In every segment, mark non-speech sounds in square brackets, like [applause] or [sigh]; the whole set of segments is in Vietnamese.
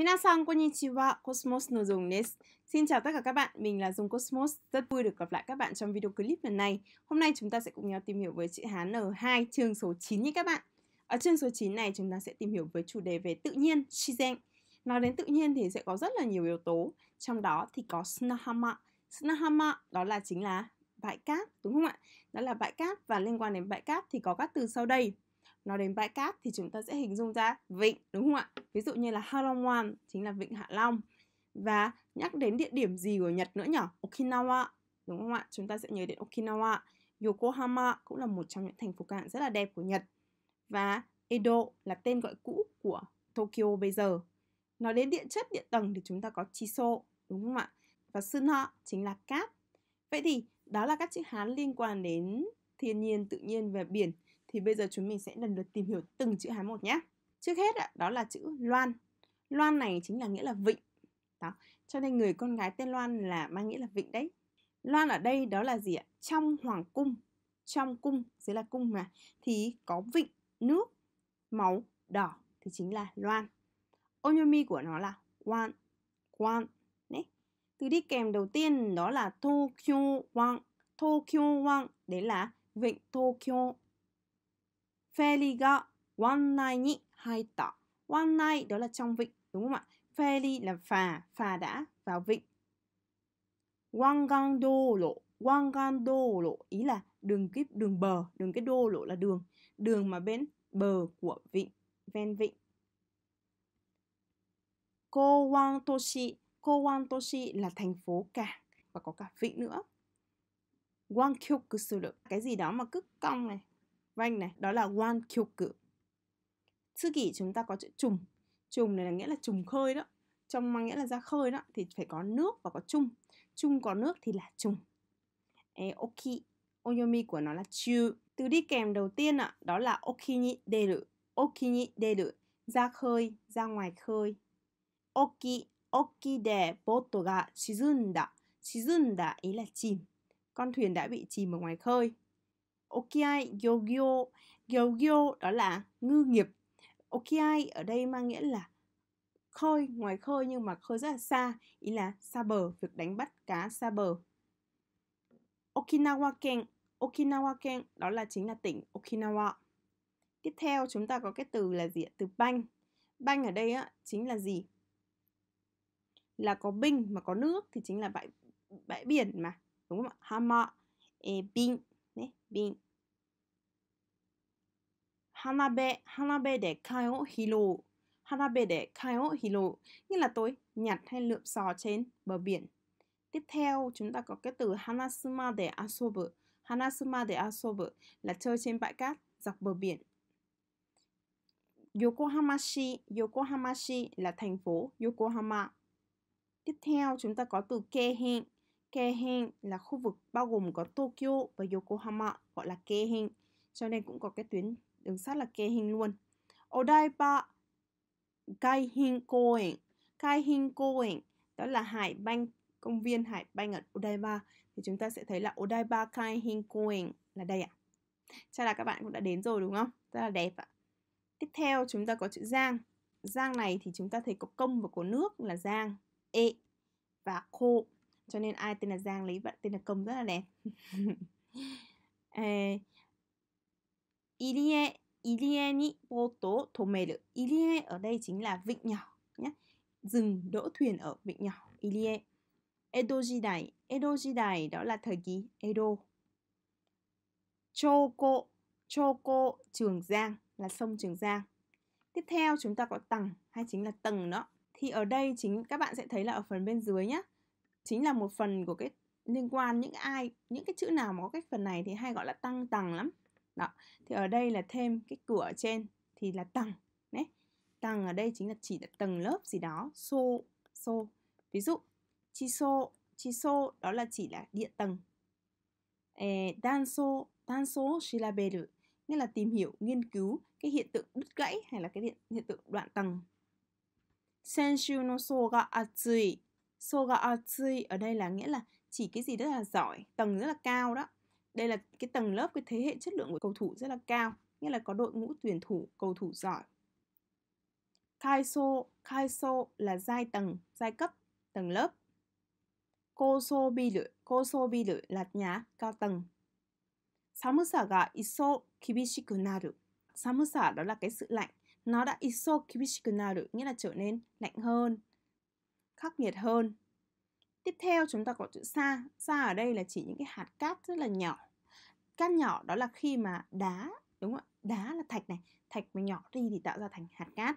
Minasan konnichiwa, Cosmos No Dung desu. Xin chào tất cả các bạn, mình là Dung Cosmos. Rất vui được gặp lại các bạn trong video clip lần này. Hôm nay chúng ta sẽ cùng nhau tìm hiểu với chữ Hán ở 2 chương số 9 nhé các bạn. Ở chương số 9 này chúng ta sẽ tìm hiểu với chủ đề về tự nhiên, Shizen. Nói đến tự nhiên thì sẽ có rất là nhiều yếu tố, trong đó thì có Snahama. Snahama đó là chính là bãi cát, đúng không ạ? Đó là bãi cát và liên quan đến bãi cát thì có các từ sau đây nói đến bãi cát thì chúng ta sẽ hình dung ra vịnh đúng không ạ? Ví dụ như là Hạ Long One chính là vịnh Hạ Long. Và nhắc đến địa điểm gì của Nhật nữa nhỉ? Okinawa đúng không ạ? Chúng ta sẽ nhớ đến Okinawa. Yokohama cũng là một trong những thành phố cảng rất là đẹp của Nhật. Và Edo là tên gọi cũ của Tokyo bây giờ. Nói đến địa chất địa tầng thì chúng ta có Chiso, đúng không ạ? Và Sunha chính là cát. Vậy thì đó là các chữ Hán liên quan đến thiên nhiên, tự nhiên và biển thì bây giờ chúng mình sẽ lần lượt tìm hiểu từng chữ Hán một nhé. Trước hết đó là chữ Loan. Loan này chính là nghĩa là vịnh. Đó. Cho nên người con gái tên Loan là mang nghĩa là vịnh đấy. Loan ở đây đó là gì ạ? Trong hoàng cung. Trong cung, dưới là cung mà. Thì có vịnh, nước, máu, đỏ thì chính là Loan. Onyomi của nó là Wan, wan Đấy. Từ đi kèm đầu tiên đó là Tokyo wan Tokyo wan đấy là vịnh Tokyo ferry ga one night ni hai ta. One night đó là trong vịnh, đúng không ạ? Ferry là phà, phà đã vào vịnh. Wangang đô lộ, wangang đô lộ ý là đường kíp đường bờ, đường cái đô lộ là đường, đường mà bên bờ của vịnh, ven vịnh. Cô Wang Toshi, cô Wang Toshi là thành phố cảng và có cả vịnh nữa. Wang Kyokusuru, cái gì đó mà cứ cong này, vanh này, đó là wan kyoku. Tsugi chúng ta có chữ trùng. Trùng này là nghĩa là trùng khơi đó. Trong mang nghĩa là ra khơi đó thì phải có nước và có chung. Chung có nước thì là trùng. E, oki, oyomi của nó là chu. Từ đi kèm đầu tiên ạ, đó là oki ni deru. Oki deru, ra khơi, ra ngoài khơi. Oki, oki de boto ga shizunda. Shizunda ý là chìm. Con thuyền đã bị chìm ở ngoài khơi. Okiai Gyogyo Gyogyo đó là ngư nghiệp Okiai ở đây mang nghĩa là khơi, ngoài khơi nhưng mà khơi rất là xa, ý là xa bờ, việc đánh bắt cá xa bờ. Okinawa ken, Okinawa ken đó là chính là tỉnh Okinawa. Tiếp theo chúng ta có cái từ là gì Từ banh. Banh ở đây á, chính là gì? Là có binh mà có nước thì chính là bãi bãi biển mà, đúng không ạ? Hama, e, binh ね、瓶。花べ、花べ để kaio hiru. Hana be để kaio hiru. Nghĩa là tôi nhặt hay lượm sò trên bờ biển. Tiếp theo, chúng ta có cái từ hanasuma để asobu. Hanasuma để asobu là chơi trên bãi cát dọc bờ biển. Yokohama Yokohama Yokohamashi là thành phố Yokohama. Tiếp theo, chúng ta có từ kehin. Kehen là khu vực bao gồm có Tokyo và Yokohama gọi là Kehen, cho nên cũng có cái tuyến đường sắt là Kehen luôn. Odaiba Kaihin Koen Kaihin Koen đó là hải banh công viên hải banh ở Odaiba thì chúng ta sẽ thấy là Odaiba Kaihin Koen là đây ạ. À? Chắc là các bạn cũng đã đến rồi đúng không? Rất là đẹp ạ. À. Tiếp theo chúng ta có chữ Giang. Giang này thì chúng ta thấy có công và có nước là Giang, E và Khô cho nên ai tên là Giang lấy bạn tên là Công rất là đẹp [laughs] Ilie Ilie ni boto tomeru Ilie ở đây chính là vịnh nhỏ nhé dừng đỗ thuyền ở vịnh nhỏ Ilie Edo Jidai Edo Jidai đó là thời kỳ Edo Choko Choko Trường Giang là sông Trường Giang Tiếp theo chúng ta có tầng hay chính là tầng đó Thì ở đây chính các bạn sẽ thấy là ở phần bên dưới nhé chính là một phần của cái liên quan những ai những cái chữ nào mà có cái phần này thì hay gọi là tăng tầng lắm đó thì ở đây là thêm cái cửa ở trên thì là tầng đấy tầng ở đây chính là chỉ là tầng lớp gì đó so so ví dụ chi so chi so đó là chỉ là địa tầng eh, dan so dan so shilaberu nghĩa là tìm hiểu nghiên cứu cái hiện tượng đứt gãy hay là cái hiện, hiện tượng đoạn tầng senshu no so ga atsui so ga Artsui ở đây là nghĩa là chỉ cái gì rất là giỏi, tầng rất là cao đó. Đây là cái tầng lớp, cái thế hệ chất lượng của cầu thủ rất là cao, nghĩa là có đội ngũ tuyển thủ, cầu thủ giỏi. Kaiso, Kaiso là giai tầng, giai cấp, tầng lớp. Koso biru, Koso biru là nhà, cao tầng. Samusa ga iso kibishiku naru. Samusa đó là cái sự lạnh. Nó đã iso kibishiku naru, nghĩa là trở nên lạnh hơn, khắc nghiệt hơn. Tiếp theo chúng ta có chữ sa. Sa ở đây là chỉ những cái hạt cát rất là nhỏ. Cát nhỏ đó là khi mà đá, đúng không ạ? Đá là thạch này, thạch mà nhỏ đi thì tạo ra thành hạt cát.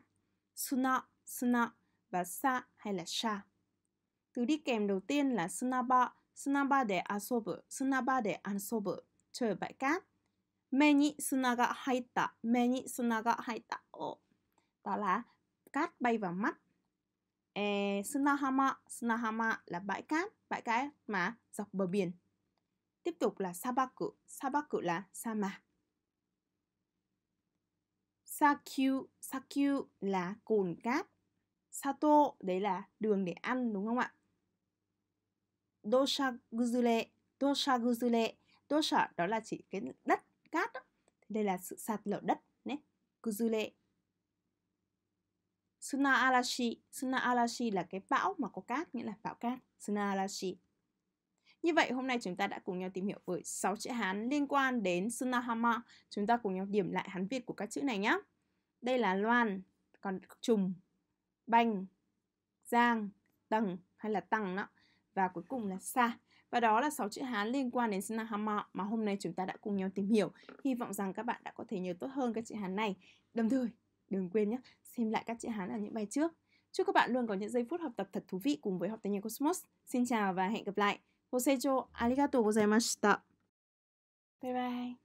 Suna, suna và sa hay là sa. Từ đi kèm đầu tiên là sunaba, sunaba để asobu, sunaba để ansobu, chơi ở bãi cát. Mê nhị sunaga haita, mê nhị sunaga haita. Đó là cát bay vào mắt e, Sunahama, Sunahama là bãi cát, bãi cát mà dọc bờ biển. Tiếp tục là Sabaku, Sabaku là sa mạc. Sakyu, Sakyu là cồn cát. Sato, đấy là đường để ăn đúng không ạ? Doshaguzule, Doshaguzule, Dosha đó là chỉ cái đất cát đó. Đây là sự sạt lở đất, nè, Guzule Suna Alashi Suna Alashi là cái bão mà có cát Nghĩa là bão cát Suna Alashi Như vậy hôm nay chúng ta đã cùng nhau tìm hiểu với 6 chữ Hán liên quan đến suna Sunahama Chúng ta cùng nhau điểm lại Hán Việt của các chữ này nhé Đây là Loan Còn Trùng Banh Giang Tầng hay là tầng đó Và cuối cùng là Sa và đó là 6 chữ Hán liên quan đến Snahama mà hôm nay chúng ta đã cùng nhau tìm hiểu. Hy vọng rằng các bạn đã có thể nhớ tốt hơn các chữ Hán này. Đồng thời, Đừng quên nhé, xem lại các chữ Hán ở những bài trước. Chúc các bạn luôn có những giây phút học tập thật thú vị cùng với Học tiếng Nhật Cosmos. Xin chào và hẹn gặp lại gozaimashita. Bye bye.